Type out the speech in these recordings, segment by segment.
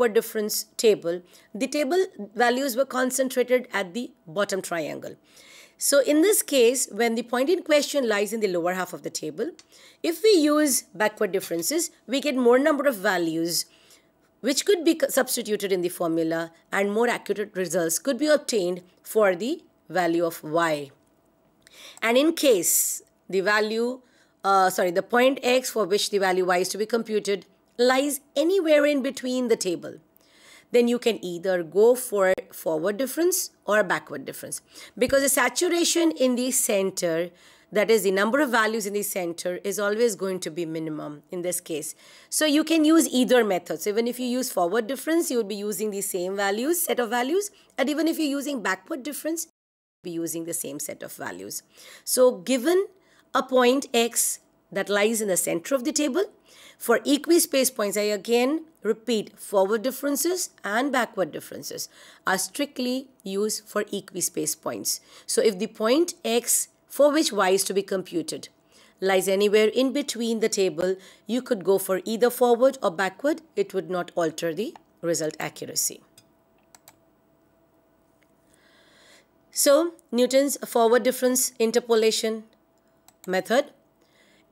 were difference table, the table values were concentrated at the bottom triangle. So in this case, when the point in question lies in the lower half of the table, if we use backward differences, we get more number of values which could be substituted in the formula and more accurate results could be obtained for the value of y. And in case the value, uh, sorry, the point x for which the value y is to be computed lies anywhere in between the table. Then you can either go for forward difference or backward difference. Because the saturation in the center, that is the number of values in the center, is always going to be minimum in this case. So you can use either method. So even if you use forward difference, you would be using the same values, set of values. And even if you're using backward difference, be using the same set of values. So given a point x that lies in the center of the table. For equi-space points, I again repeat, forward differences and backward differences are strictly used for equi-space points. So if the point x for which y is to be computed lies anywhere in between the table, you could go for either forward or backward. It would not alter the result accuracy. So Newton's forward difference interpolation method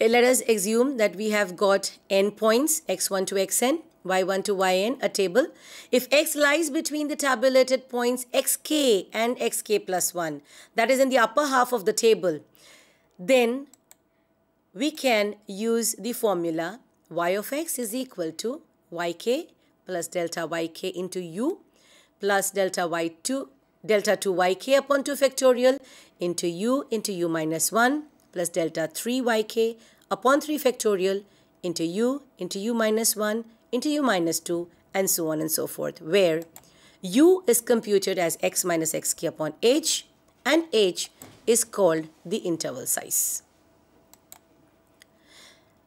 Eh, let us assume that we have got n points x1 to xn, y1 to yn, a table. If x lies between the tabulated points xk and xk plus 1, that is in the upper half of the table, then we can use the formula y of x is equal to yk plus delta yk into u plus delta y2 delta 2yk upon 2 factorial into u into u minus 1 plus delta 3yk upon 3 factorial into u into u minus 1 into u minus 2 and so on and so forth where u is computed as x minus xk upon h and h is called the interval size.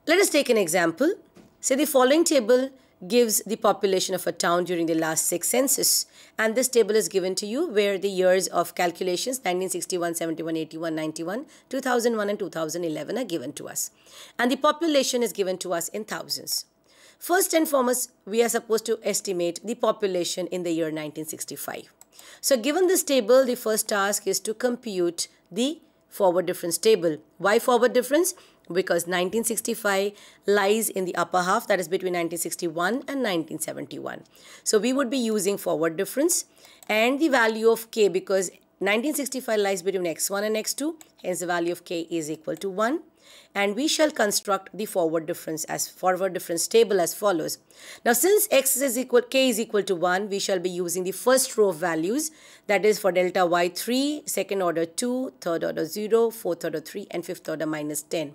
Let us take an example. Say the following table gives the population of a town during the last six census. And this table is given to you where the years of calculations 1961, 71, 81, 91, 2001 and 2011 are given to us. And the population is given to us in thousands. First and foremost, we are supposed to estimate the population in the year 1965. So given this table, the first task is to compute the forward difference table. Why forward difference? Because 1965 lies in the upper half that is between 1961 and 1971. So we would be using forward difference and the value of k because 1965 lies between x1 and x2 hence the value of k is equal to 1 and we shall construct the forward difference as forward difference table as follows. Now since x is equal k is equal to 1 we shall be using the first row of values that is for delta y 3, second order 2, third order 0, fourth order 3 and fifth order minus 10.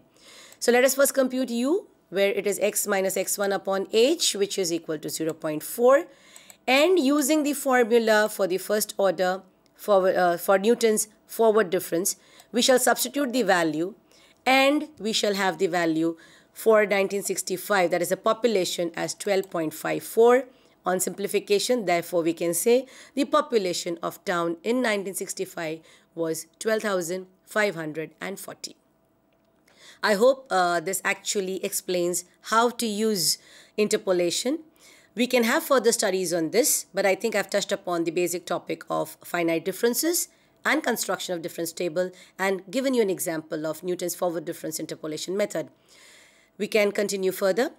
So let us first compute u where it is x minus x1 upon h which is equal to 0 0.4 and using the formula for the first order for, uh, for Newton's forward difference we shall substitute the value and we shall have the value for 1965 that is the population as 12.54 on simplification therefore we can say the population of town in 1965 was 12,540. I hope uh, this actually explains how to use interpolation. We can have further studies on this, but I think I've touched upon the basic topic of finite differences and construction of difference table and given you an example of Newton's forward difference interpolation method. We can continue further.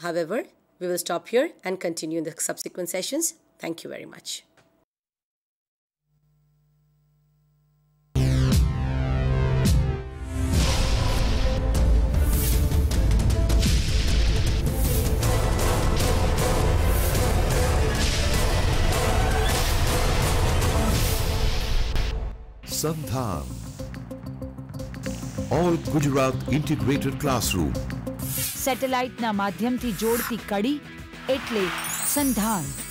However, we will stop here and continue in the subsequent sessions. Thank you very much. अनुसंधान all Gujarat integrated classroom satellite माध्यम थी जोड़ती कड़ी एटले संधान